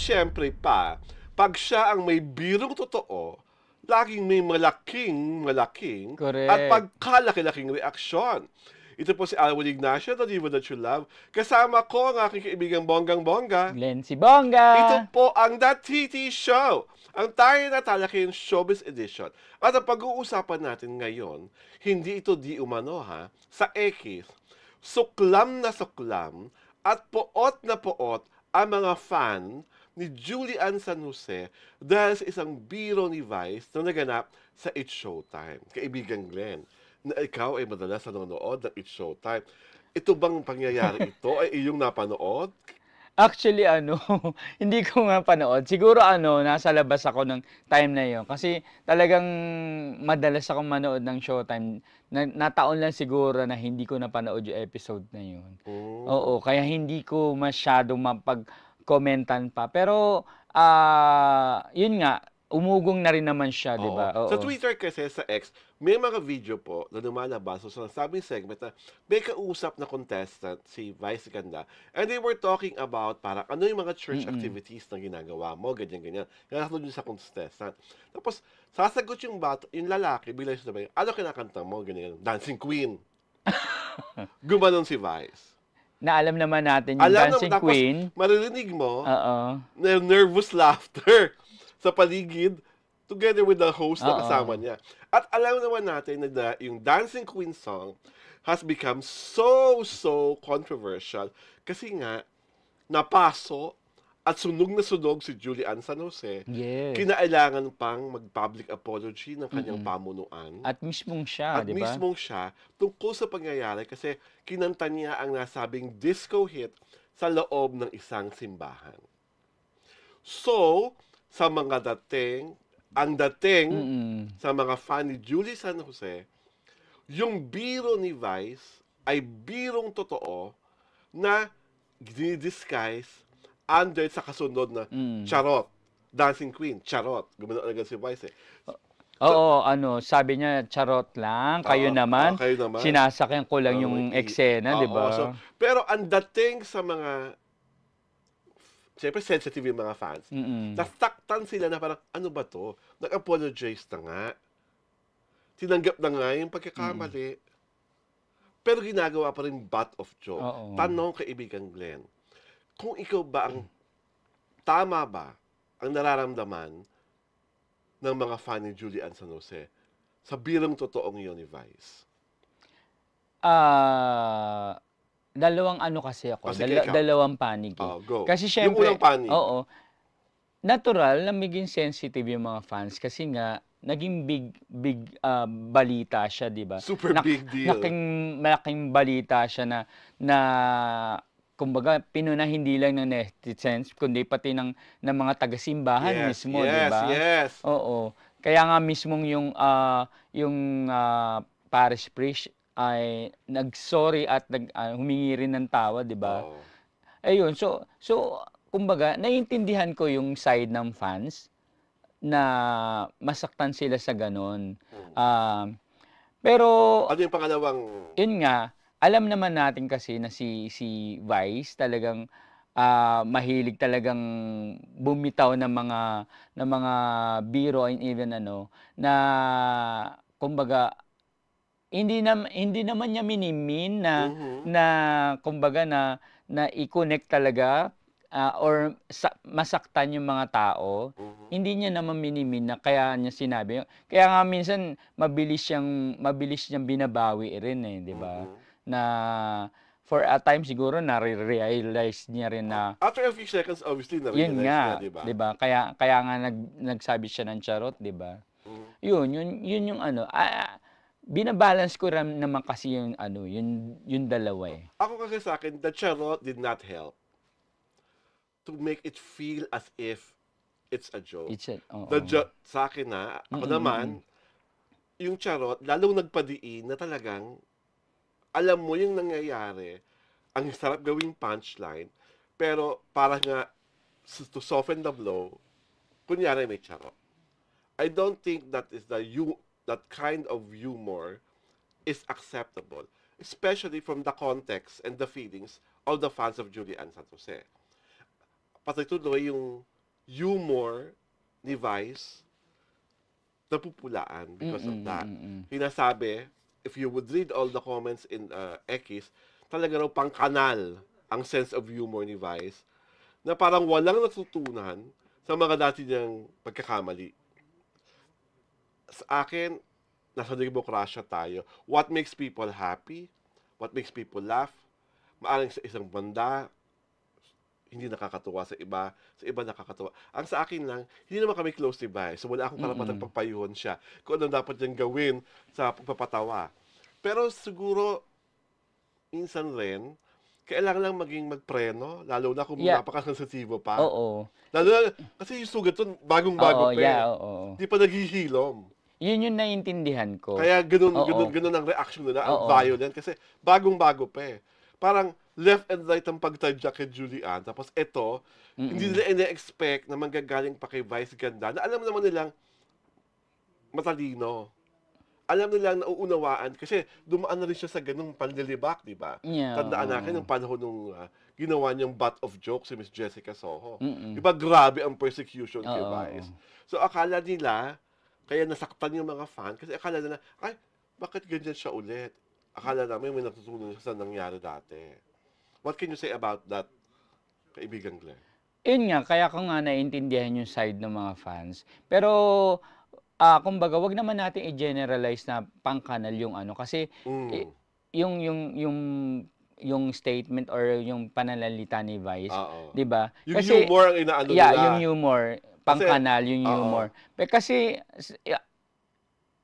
syempre pa, pag siya ang may birong totoo, laging may malaking, malaking, Correct. at pagkalaki-laking reaksyon. Ito po si Alwin Ignacio, The Diva That You Love. Kasama ko ang aking kaibigang Bonggang Bongga. Glenn si Bongga. Ito po ang The TT Show, ang tayo na talakin showbiz edition. At ang pag-uusapan natin ngayon, hindi ito di umano ha, sa X, suklam na suklam at poot na poot ang mga fan ni Julian San Jose dahil sa isang biro ni Vice na naganap sa It's Showtime. Kaibigan Glenn, na ikaw ay madalas nanonood ng It's Showtime. Ito bang pangyayari ito ay iyong napanood? Actually, ano, hindi ko nga panood. Siguro, ano, nasa labas ako ng time na yon Kasi talagang madalas akong manood ng showtime. Na, nataon lang siguro na hindi ko napanood yung episode na yon Oo. Oh. Oo, kaya hindi ko masyado mapag komentan pa. Pero, uh, yun nga, umugong na rin naman siya, di ba? Sa Twitter kasi, sa X, may mga video po na lumalabas so, sa sabing segment na may kausap na contestant, si Vice Ganda, and they were talking about para ano yung mga church mm-hmm. activities na ginagawa mo, ganyan-ganyan. Nakasunod yun sa contestant. Tapos, sasagot yung bato, yung lalaki, bilang siya sabay, ano kinakanta mo, ganyan, dancing queen. Gumanon si Vice na alam naman natin yung alam dancing naman, queen. maririnig mo Uh-oh. na nervous laughter sa paligid together with the host Uh-oh. na kasama niya. At alam naman natin na the, yung Dancing Queen song has become so, so controversial kasi nga, napaso at sunog na sunog si Julian San Jose, yes. kinailangan pang mag-public apology ng kanyang mm-hmm. pamunuan. At mismong siya, di ba? At diba? mismong siya tungkol sa pangyayari kasi kinanta niya ang nasabing disco hit sa loob ng isang simbahan. So, sa mga dating, ang dating mm-hmm. sa mga fan ni Julie San Jose, yung biro ni Vice ay birong totoo na dinidisguise under sa kasunod na mm. charot. Dancing Queen, charot. Gumano agad si Vice eh. Oo, so, ano, sabi niya charot lang, ah, kayo, uh, naman, uh, kayo naman, sinasakyan ko lang uh, yung eksena, uh, di ba? Uh, so, pero ang dating sa mga, siyempre sensitive yung mga fans, Mm-mm. nasaktan sila na parang, ano ba to? Nag-apologize na nga. Tinanggap na nga yung pagkakamali. Mm-mm. Pero ginagawa pa rin butt of joke. Uh-oh. Tanong kaibigan Glenn, kung ikaw ba ang tama ba ang nararamdaman ng mga fan ni Julian San Jose sa birang totoong yun ni Vice? Ah... Uh, dalawang ano kasi ako, oh, dala- dalawang panig. Eh. Oh, go. Kasi syempre, yung unang panig. Oo. Natural na maging sensitive yung mga fans kasi nga naging big big uh, balita siya, 'di ba? Super na, big deal. Naking malaking balita siya na na kumbaga pinuna hindi lang ng netizens kundi pati ng ng mga taga-simbahan yes, mismo, yes, 'di ba? Yes. Oo. Kaya nga mismo yung uh, yung uh, parish priest ay nag-sorry at nag uh, humingi rin ng tawad, 'di ba? Oh. Ayun, so so kumbaga naiintindihan ko yung side ng fans na masaktan sila sa ganun. Hmm. Uh, pero ano yung pangalawang yun nga alam naman natin kasi na si si Vice talagang uh, mahilig talagang bumitaw ng mga ng mga biro and even ano na kumbaga hindi na hindi naman niya minimin na uh-huh. na kumbaga na na i-connect talaga uh, or sa, masaktan yung mga tao, uh-huh. hindi niya naman minimin na kaya niya sinabi. Kaya nga minsan mabilis siyang mabilis niyang binabawi rin eh, 'di ba? Uh-huh na for a time siguro na realize niya rin na after a few seconds obviously na yun nga, na, 'di ba? 'Di Kaya kaya nga nag, nagsabi siya ng charot, 'di ba? Mm. Yun, yun yun yung ano, ah, ah, binabalance ko ram naman kasi yung ano, yung yung dalawa eh. Ako kasi sa akin, the charot did not help to make it feel as if it's a joke. It's a, oh, the oh. Jo- sa akin na, ako mm-hmm. naman, yung charot, lalong nagpadiin na talagang alam mo yung nangyayari, ang sarap gawing punchline, pero para nga to soften the blow, kunyari may charot. I don't think that is the you that kind of humor is acceptable, especially from the context and the feelings of the fans of Julian San Jose. Patituloy yung humor ni Vice napupulaan because mm-mm, of mm, mm, that. Mm-mm. Hinasabi mm, if you would read all the comments in uh, X, talaga raw pang kanal ang sense of humor ni Vice na parang walang natutunan sa mga dati niyang pagkakamali. Sa akin, nasa demokrasya tayo. What makes people happy? What makes people laugh? Maaring sa isang banda, hindi nakakatuwa sa iba, sa iba nakakatuwa. Ang sa akin lang, hindi naman kami close ni Bay. So wala akong karapatang mm-hmm. pagpayuhan siya kung ano dapat niyang gawin sa pagpapatawa. Pero siguro, minsan rin, kailangan lang maging magpreno, lalo na kung yeah. napaka-sensitibo pa. Oo. Lalo na, kasi yung sugat nun, bagong-bago pa. Eh. Yeah, oo. Di pa naghihilom. Yun yung naiintindihan ko. Kaya ganun, oo. ganun, ganun ang reaction nila, oo. ang violent, kasi bagong-bago pa eh. Parang, left and right ang pagtadya kay Julian. Tapos ito, Mm-mm. hindi nila ina-expect na manggagaling pa kay Vice Ganda na alam naman nilang matalino. Alam nilang nauunawaan kasi dumaan na rin siya sa ganung panlilibak, di ba? Yeah. Tandaan natin ng panahon nung uh, ginawa niyang butt of joke si Miss Jessica Soho. mm Di ba grabe ang persecution kay Vice? So akala nila, kaya nasaktan yung mga fan kasi akala nila, ay, bakit ganyan siya ulit? Akala namin may natutunan siya sa nangyari dati. What can you say about that, kaibigan Glenn? Yun nga, kaya ko nga naiintindihan yung side ng mga fans. Pero, uh, kumbaga, wag naman natin i-generalize na pang-kanal yung ano. Kasi, mm. eh, yung, yung, yung yung statement or yung pananalita ni Vice, ah, 'di ba? Yung kasi, humor ang inaano yeah, nila. Yeah, yung humor, pang-kanal, yung humor. Uh Kasi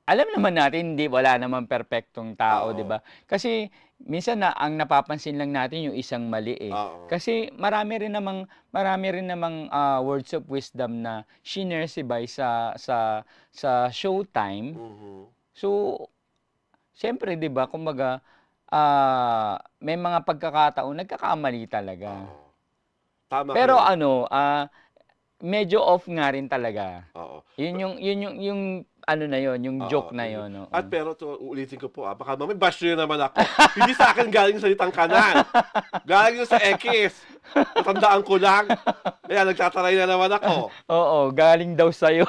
alam naman natin, hindi, wala naman perpektong tao, di ba? Kasi minsan na ang napapansin lang natin yung isang mali eh. Oo. Kasi marami rin namang marami rin namang uh, words of wisdom na shiner si Bay sa sa sa Showtime. Uh-huh. So syempre 'di ba, kumbaga uh, may mga pagkakataon nagkakamali talaga. Oo. Tama Pero ano, uh, medyo off nga rin talaga. Oo. Yun yung yun yung yung ano na yon yung Oo, joke na yon no? At pero to, ulitin ko po ah, baka mamay bash naman ako. Hindi sa akin galing salitang kanan. Galing sa X. Natandaan ko lang. Kaya nagtataray na naman ako. Oo, galing daw sa'yo.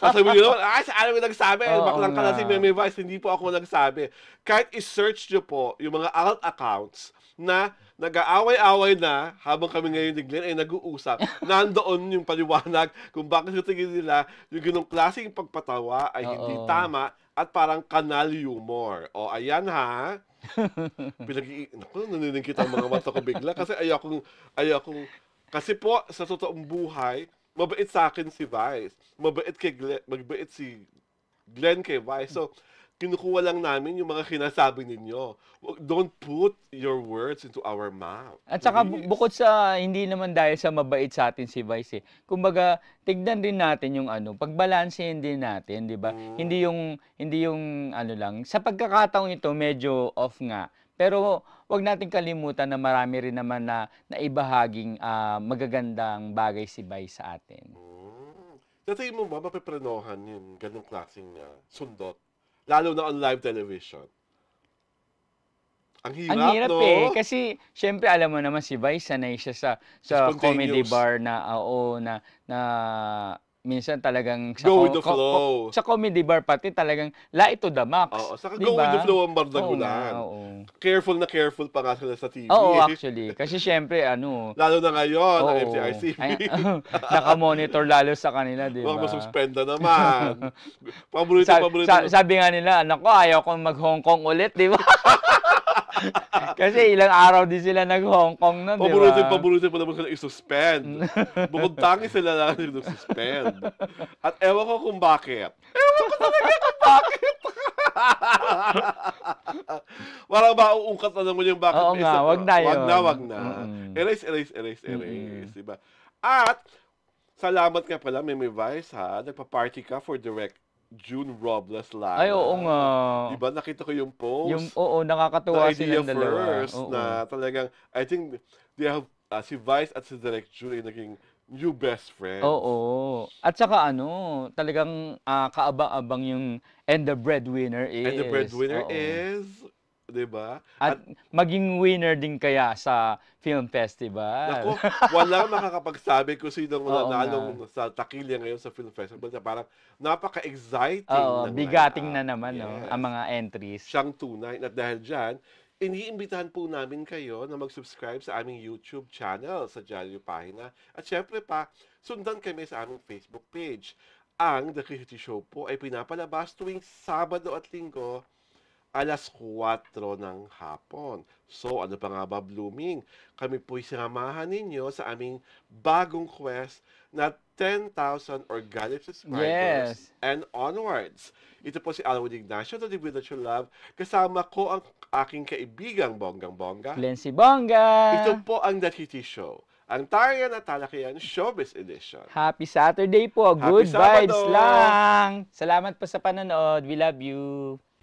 Sasabihin nyo naman, ay, saan mo nagsabi? Oo, Baklang ka na si Meme Vice, hindi po ako nagsabi. Kahit i-search nyo po yung mga alt accounts na nag-aaway-away na habang kami ngayon ni Glenn ay nag-uusap, nandoon yung paliwanag kung bakit sa tingin nila yung ganong klaseng pagpatawa ay Oo. hindi tama at parang kanal humor. O, ayan ha. Pinag Naku, naniningkit ang mga mata ko bigla kasi ayokong, ayokong, kasi po sa totoong buhay, mabait sa akin si Vice. Mabait kay Glenn, mabait si Glenn kay Vice. So, Kinukuha lang namin yung mga kinasabi ninyo. Don't put your words into our mouth. At saka please. bukod sa hindi naman dahil sa mabait sa atin si Vice, eh. kumbaga tignan din natin yung ano, pagbalansehin din natin, 'di ba? Mm. Hindi yung hindi yung ano lang sa pagkakataon ito medyo off nga. Pero wag nating kalimutan na marami rin naman na naibahaging uh, magagandang bagay si Vice sa atin. Mm. Sa mo ba, mapiprenohan yung ganong klaseng uh, sundot? lalo na on live television. Ang hirap, Ang hirap no? eh. Kasi, syempre, alam mo naman si Vice, sanay siya sa, sa comedy bar na, ah, oo, na, na minsan talagang sa go with the flow. Ko, sa comedy bar pati talagang la to the max. Oo, saka diba? go with the flow ang Bardagulan. Oo, oo. Careful na careful pa nga sila sa TV. Oo, actually. Kasi syempre, ano. lalo na ngayon, oo, ang FCRCB. Ay, nakamonitor lalo sa kanila, di ba? Baka masuspenda naman. paborito, sa, paborito. Sa, sabi nga nila, anak ko, ayaw kong mag-Hong Kong ulit, di ba? Kasi ilang araw din sila nag-Hong Kong na, di ba? Paburutin, paburutin pa naman sila i-suspend. Bukod tangi sila lang sila suspend At ewan ko kung bakit. Ewan ko talaga kung bakit. Parang ba uungkat na naman yung bakit. Oo nga, wag na yun. Wag na, wag na. Mm. Erase, erase, erase, erase. Mm. Diba? At, salamat ka pala, Mimi Vice, ha? Nagpa-party ka for direct June Robles Lara. Ay, oo nga. Diba, nakita ko yung post? Yung, oo, nakakatuwa na silang dalawa. first na talagang, I think they have, uh, si Vice at si Direct June ay naging new best friend. Oo. At saka ano, talagang uh, ah, kaabang-abang yung and the breadwinner is. And the breadwinner oo. is 'di ba? At, At maging winner din kaya sa film festival. Nako, wala makakapagsabi kung sino ang nanalo sa takilya ngayon sa film festival. Parang napaka-exciting. Oo, na bigating na naman yes. no, ang mga entries. Siyang tunay. At dahil diyan, iniimbitahan po namin kayo na mag-subscribe sa aming YouTube channel, sa Jalio Pahina. At syempre pa, sundan kami sa aming Facebook page. Ang The Kitty Show po ay pinapalabas tuwing Sabado at Linggo alas 4 ng hapon. So, ano pa nga ba, Blooming? Kami po'y sinamahan ninyo sa aming bagong quest na 10,000 organic subscribers yes. and onwards. Ito po si Alwin Ignacio, The Divine That You Love. Kasama ko ang aking kaibigang Bonggang Bongga. Lensi Bongga! Ito po ang The TT Show. Ang target na talakayan, Showbiz Edition. Happy Saturday po. Happy Good Sabado. vibes lang. Salamat po sa panonood. We love you.